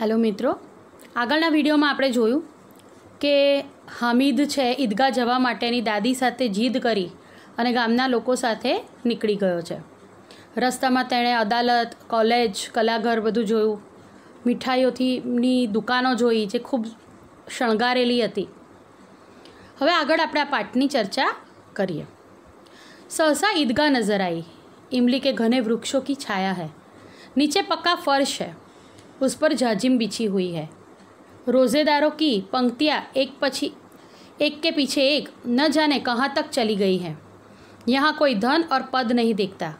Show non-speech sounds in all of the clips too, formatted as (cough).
hello મિત્રો આગળના વિડીયોમાં આપણે જોયું કે હામિદ છે ઈદગાહ જવા માટેની દાદી સાથે જીદ કરી અને ગામના લોકો સાથે નીકળી ગયો છે રસ્તામાં તેણે અદાલત કોલેજ કલાઘર બધું જોયું મીઠાઈઓથીની દુકાનો જોઈ જે ખૂબ શણગારેલી હતી હવે આગળ આપણે આ પાઠની ચર્ચા કરીએ સહસા ઈદગાહ નજર આવી ઇમલી કે ઘને વૃક્ષો કી છાયા હૈ નીચે પક્કા ફર્શ છે उस पर जाजिम बिछी हुई है रोज़ेदारों की पंक्तियाँ एक पछी एक के पीछे एक न जाने कहाँ तक चली गई हैं यहाँ कोई धन और पद नहीं देखता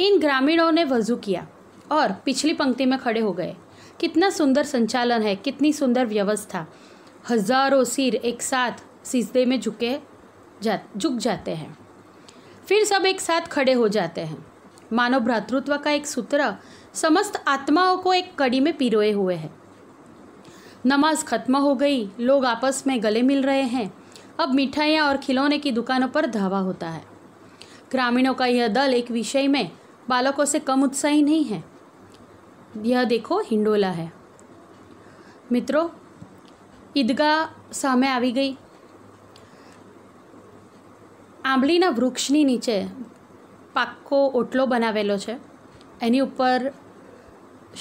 इन ग्रामीणों ने वजू किया और पिछली पंक्ति में खड़े हो गए कितना सुंदर संचालन है कितनी सुंदर व्यवस्था हजारों सिर एक साथ सीजदे में झुके जा झुक जाते हैं फिर सब एक साथ खड़े हो जाते हैं मानव भ्रातृत्व का एक सूत्र समस्त आत्माओं को एक कड़ी में पिरोए हुए है नमाज खत्म हो गई लोग आपस में गले मिल रहे हैं अब मिठाइयाँ और खिलौने की दुकानों पर धावा होता है ग्रामीणों का यह दल एक विषय में बालकों से कम उत्साही नहीं है यह देखो हिंडोला है मित्रों ईदगाह સામે आ गई આંબલીના वृक्षनी नीचे પાક્કો ઓટલો બનાવેલો છે એની ઉપર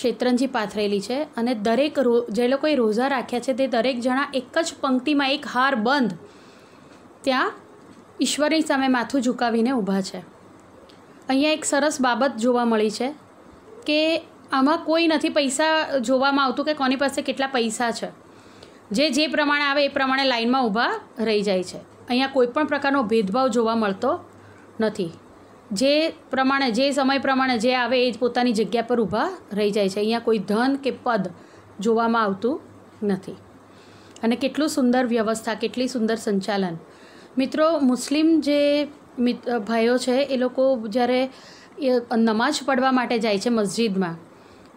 શેતરંજી પાથરેલી છે અને દરેક રો જે લોકોએ રોઝા રાખ્યા છે તે દરેક જણા એક જ પંક્તિમાં એક હાર બંધ ત્યાં ઈશ્વરની સામે માથું ઝુકાવીને ઊભા છે અહીંયા એક સરસ બાબત જોવા મળી છે કે આમાં કોઈ નથી પૈસા જોવામાં આવતું કે કોની પાસે કેટલા પૈસા છે જે જે પ્રમાણે આવે એ પ્રમાણે લાઇનમાં ઊભા રહી જાય છે અહીંયા કોઈપણ પ્રકારનો ભેદભાવ જોવા મળતો નથી જે પ્રમાણે જે સમય પ્રમાણે જે આવે એ જ પોતાની જગ્યા પર ઊભા રહી જાય છે અહીંયા કોઈ ધન કે પદ જોવામાં આવતું નથી અને કેટલું સુંદર વ્યવસ્થા કેટલી સુંદર સંચાલન મિત્રો મુસ્લિમ જે ભાઈઓ છે એ લોકો જ્યારે નમાઝ પડવા માટે જાય છે મસ્જિદમાં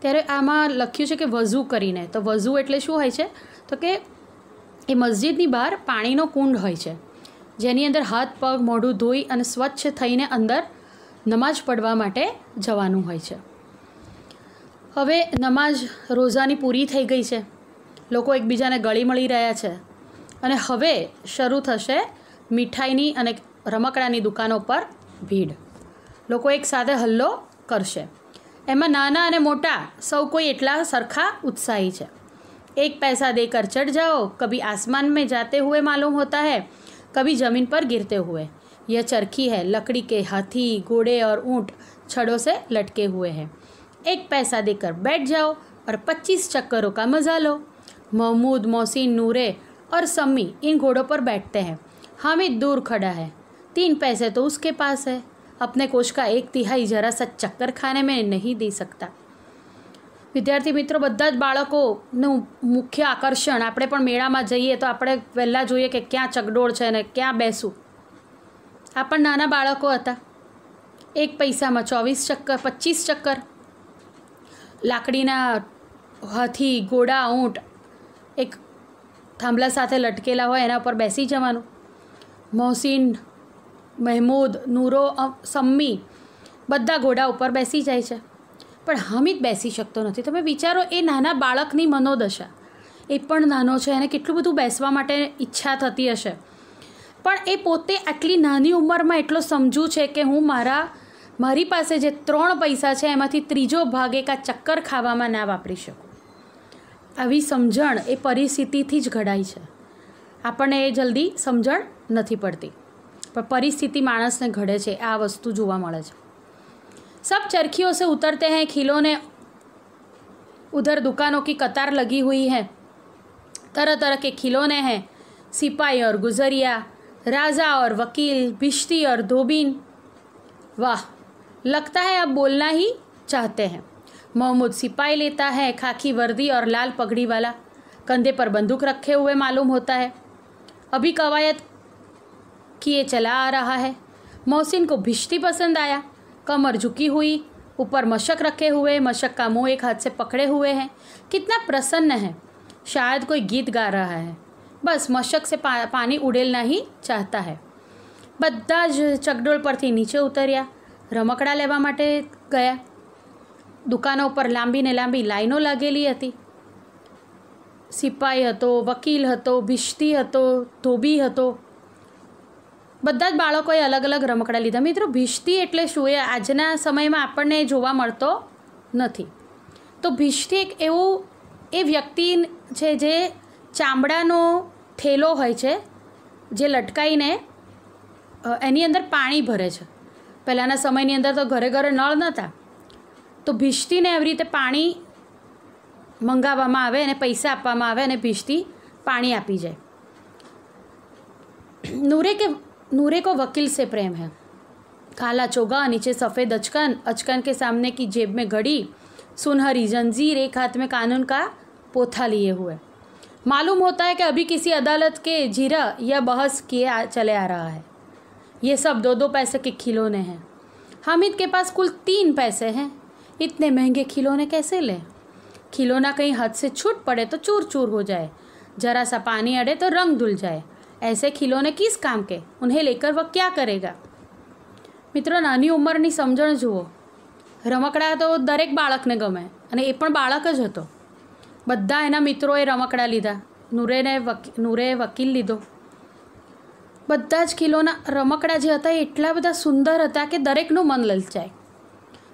ત્યારે આમાં લખ્યું છે કે વઝુ કરીને તો વઝુ એટલે શું હોય છે તો કે એ મસ્જિદની બહાર પાણીનો કુંડ હોય છે જેની અંદર હાથ પગ મોઢું ધોઈ અને સ્વચ્છ થઈને અંદર નમાજ પઢવા માટે જવાનું હોય છે હવે નમાજ રોઝાની પૂરી થઈ ગઈ છે લોકો એકબીજાને ગળી મળી રહ્યા છે અને હવે શરૂ થશે મીઠાઈની અને રમકડાની દુકાનો પર ભીડ લોકો એકસાથે હલ્લો કરશે એમાં નાના અને મોટા સૌ કોઈ એટલા સરખા ઉત્સાહી છે એક પૈસા દેકર ચઢ જાઓ કભી આસમાન મેં જાતે હુએ માલુમ હોતા હૈ કભી જમીન પર ગીરતે હુએ यह चरखी है लकड़ी के हाथी घोड़े और ऊँट छड़ों से लटके हुए हैं एक पैसा देकर बैठ जाओ और पच्चीस चक्करों का मज़ा लो महमूद मोहसिन नूरे और सम्मी इन घोड़ों पर बैठते हैं हामिद दूर खड़ा है तीन पैसे तो उसके पास है अपने कोष का एक तिहाई जरा सा चक्कर खाने में नहीं दे सकता विद्यार्थी मित्रों बदाज बा मुख्य आकर्षण अपने मेला में जाइए तो તો આપણે પહેલાં જોઈએ કે ક્યાં ચગડોળ છે અને ક્યાં આ પણ નાના બાળકો હતા એક પૈસામાં ચોવીસ ચક્કર પચીસ ચક્કર લાકડીના હાથી ઘોડા ઊંટ એક થાંભલા સાથે લટકેલા હોય એના ઉપર બેસી જવાનું મોહસિન મહેમૂદ નૂરો સમ્મી બધા ઘોડા ઉપર બેસી જાય છે પણ હમીદ બેસી શકતો નથી તમે વિચારો એ નાના બાળકની મનોદશા એ પણ નાનો છે એને કેટલું બધું બેસવા માટે ઈચ્છા થતી હશે પણ એ પોતે આટલી નાની ઉંમર માં એટલો સમજુ છે કે હું મારા મારી પાસે જે 3 પૈસા છે એમાંથી ત્રીજો ભાગે કા ચક્કર ખાવામાં ના વાપરી શકું આવી સમજણ એ પરિસ્થિતિ થી જ ઘડાય છે આપણે એ જલ્દી સમજણ નથી પડતી પણ પરિસ્થિતિ માણસને ઘડે છે આ વસ્તુ જોવા મળે છે સબ ચરખિઓ સે ઉતરતે હે ખિલોને उधर દુકાનો કી કતાર લગી હુઈ હૈ તરહ તરહ કે ખિલોને હે સિપાઈ ઓર ગુઝરિયા राजा और वकील बिश्ती और धोबीन वाह लगता है अब बोलना ही चाहते हैं मोहम्मद सिपाही लेता है खाकी वर्दी और लाल पगड़ी वाला कंधे पर बंदूक रखे हुए मालूम होता है अभी कवायद किए चला आ रहा है मोहसिन को भिश्ती पसंद आया कमर झुकी हुई ऊपर मशक रखे हुए मशक का मुंह एक हाथ से पकड़े हुए हैं कितना प्रसन्न है शायद कोई गीत गा रहा है બસ મશક સે પાણી ઉડેલ નહીં ચાહતા હૈ બધા જ ચકડોળ પરથી નીચે ઉતર્યા રમકડા લેવા માટે ગયા દુકાનો ઉપર લાંબીને લાંબી લાઈનો લાગેલી હતી સિપાઈ હતો વકીલ હતો ભિશ્તી હતો ધોબી હતો બધા જ બાળકોએ અલગ અલગ રમકડા લીધા મિત્રો ભિશ્તી એટલે શું એ આજના સમયમાં આપણને જોવા મળતો નથી તો ભિશ્તી એક એવું એ વ્યક્તિ છે જે ચામડાનો થેલો હોય છે જે લટકાઈને એની અંદર પાણી ભરે છે પહેલાંના સમયની અંદર તો ઘરે ઘરે નળ નહોતા તો ભીષ્ટીને એવી રીતે પાણી મંગાવવામાં આવે અને પૈસા આપવામાં આવે અને ભીષ્ટી પાણી આપી જાય નૂરે કે नूरे को वकील से प्रेम है काला चोगा नीचे सफ़ेद अचकन अचकन के सामने की जेब में घड़ी सुनहरी जंजीर एक हाथ में कानून का पोथा लिए हुए मालूम होता है कि अभी किसी अदालत के जीरा या बहस किए चले आ रहा है ये सब दो दो पैसे के खिलौने हैं हामिद के पास कुल तीन पैसे हैं इतने महंगे खिलौने कैसे लें खिलौना कहीं हद से छूट पड़े तो चूर चूर हो जाए जरा सा पानी अड़े तो रंग धुल जाए ऐसे खिलौने किस काम के उन्हें लेकर वह क्या करेगा मित्रों नानी उम्र नहीं समझ जुओ रमकड़ा तो दरेक बाड़क ने गमे अने બાળક જ બધા એના મિત્રોએ રમકડા લીધા નૂરેને નૂરેએ વકીલ લીધો બધા જ કિલોના રમકડા જે હતા એ એટલા બધા સુંદર હતા કે દરેકનું મન લલચાય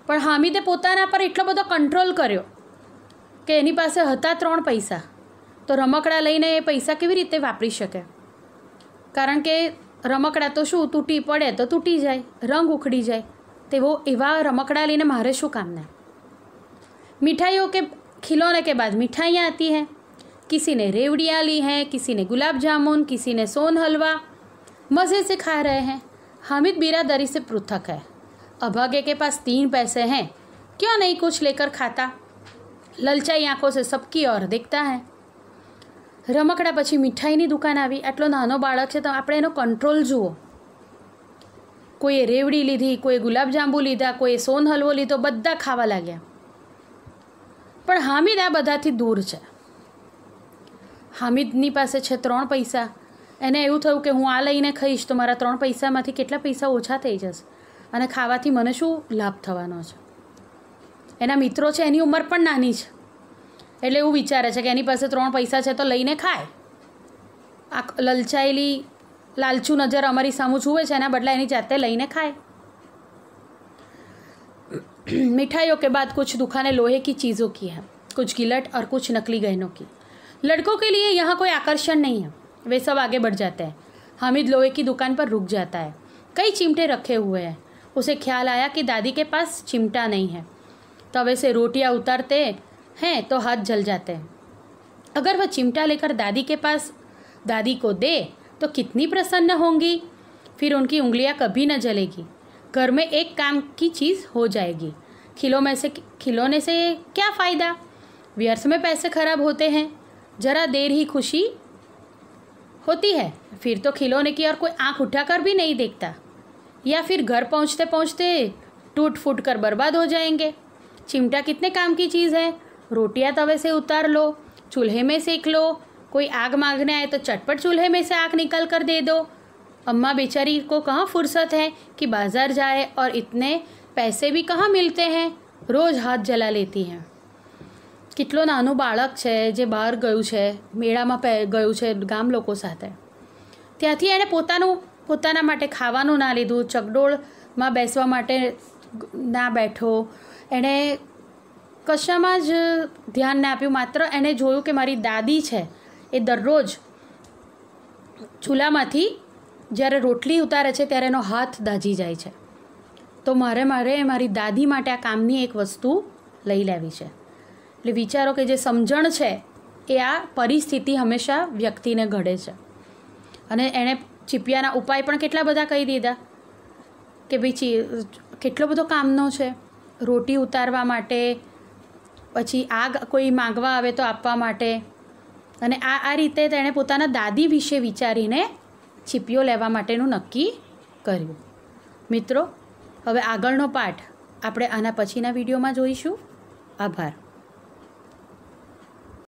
પણ હામિદે પોતાના પર એટલો બધો કંટ્રોલ કર્યો કે એની પાસે હતા ત્રણ પૈસા તો રમકડા લઈને એ પૈસા કેવી રીતે વાપરી શકે કારણ કે રમકડા તો શું તૂટી પડે તો તૂટી જાય રંગ ઉખડી જાય તેવો એવા રમકડા લઈને મારે શું કામના મીઠાઈઓ કે खिलौने के बाद मिठाइयाँ आती हैं किसी ने रेवड़ियाँ ली हैं किसी ने गुलाब जामुन किसी ने सोन हलवा मज़े से खा रहे हैं हामिद बिरादरी से पृथक है अभागे के पास तीन पैसे हैं क्यों नहीं कुछ लेकर खाता ललचाई आँखों से सबकी ओर देखता है રમકડા પછી મીઠાઈની દુકાન આવી આટલો નાનો બાળક છે તો આપણે એનો કંટ્રોલ જુઓ કોઈએ રેવડી લીધી કોઈએ ગુલાબજાંબુ लीधा कोई सोन हलवो लीधो बदा खावा લાગ્યા પણ હામિદ આ બધાથી દૂર છે હામિદની પાસે છે ત્રણ પૈસા એને એવું થયું કે હું આ લઈને ખાઈશ તો મારા ત્રણ પૈસામાંથી કેટલા પૈસા ઓછા થઈ જશે અને ખાવાથી મને શું લાભ થવાનો છે એના મિત્રો છે એની ઉંમર પણ નાની છે એટલે એવું વિચારે છે કે એની પાસે ત્રણ પૈસા છે તો લઈને ખાય આ લલચાયેલી લાલચું નજર અમારી સામું જુએ છે એના બદલા એની જાતે લઈને ખાય (clears throat) मिठाइयों के बाद कुछ दुकानें लोहे की चीज़ों की हैं कुछ गिलट और कुछ नकली गहनों की लड़कों के लिए यहाँ कोई आकर्षण नहीं है वे सब आगे बढ़ जाते हैं हामिद लोहे की दुकान पर रुक जाता है कई चिमटे रखे हुए हैं उसे ख्याल आया कि दादी के पास चिमटा नहीं है तवे से रोटियाँ उतारते हैं तो हाथ जल जाते हैं अगर वह चिमटा लेकर दादी के पास दादी को दे तो कितनी प्रसन्न होंगी फिर उनकी उंगलियाँ कभी न जलेगी घर में एक काम की चीज़ हो जाएगी खिलो में से खिलौने से क्या फ़ायदा व्यर्थ में पैसे खराब होते हैं ज़रा देर ही खुशी होती है फिर तो खिलौने की और कोई आंख उठाकर भी नहीं देखता या फिर घर पहुंचते पहुंचते टूट फूट कर बर्बाद हो जाएंगे चिमटा कितने काम की चीज़ है रोटियां तवे से उतार लो चूल्हे में सेक लो कोई आग मांगने आए तो चटपट चूल्हे में से आग निकल कर दे दो અમ્મા બેચારી કો ક્યાં ફુરસત હે કે બજાર જાયે ઓર ઇતને પૈસે ભી ક્યાં મિલતે હે રોજ હાથ જલા લેતી હે કેટલો નાનો બાળક છે જે બહાર ગયો છે મેળામાં પે ગયો છે ગામ લોકો સાથે ત્યાંથી એને પોતાનું પોતાના માટે ખાવાનું ના લીધું ચકડોળમાં બેસવા માટે ના બેઠો એને કશામાં જ ધ્યાન ના આપ્યું માત્ર એને જોયું કે મારી દાદી છે એ દરરોજ ચૂલામાંથી જ્યારે રોટલી ઉતારે છે ત્યારે એનો હાથ દાજી જાય છે તો મારે મારે મારી દાદી માટે આ કામની એક વસ્તુ લઈ લેવી છે એટલે વિચારો કે જે સમજણ છે એ આ પરિસ્થિતિ હંમેશા વ્યક્તિને ઘડે છે અને એણે ચીપિયાના ઉપાય પણ કેટલા બધા કહી દીધા કે ભાઈ ચી કેટલો બધો કામનો છે રોટી ઉતારવા માટે પછી આગ કોઈ માગવા આવે તો આપવા માટે અને આ આ રીતે તેણે પોતાના દાદી વિશે વિચારીને છીપીઓ લેવા માટેનું નક્કી કર્યું મિત્રો હવે આગળનો પાઠ આપણે આના પછીના વિડીયોમાં જોઈશું આભાર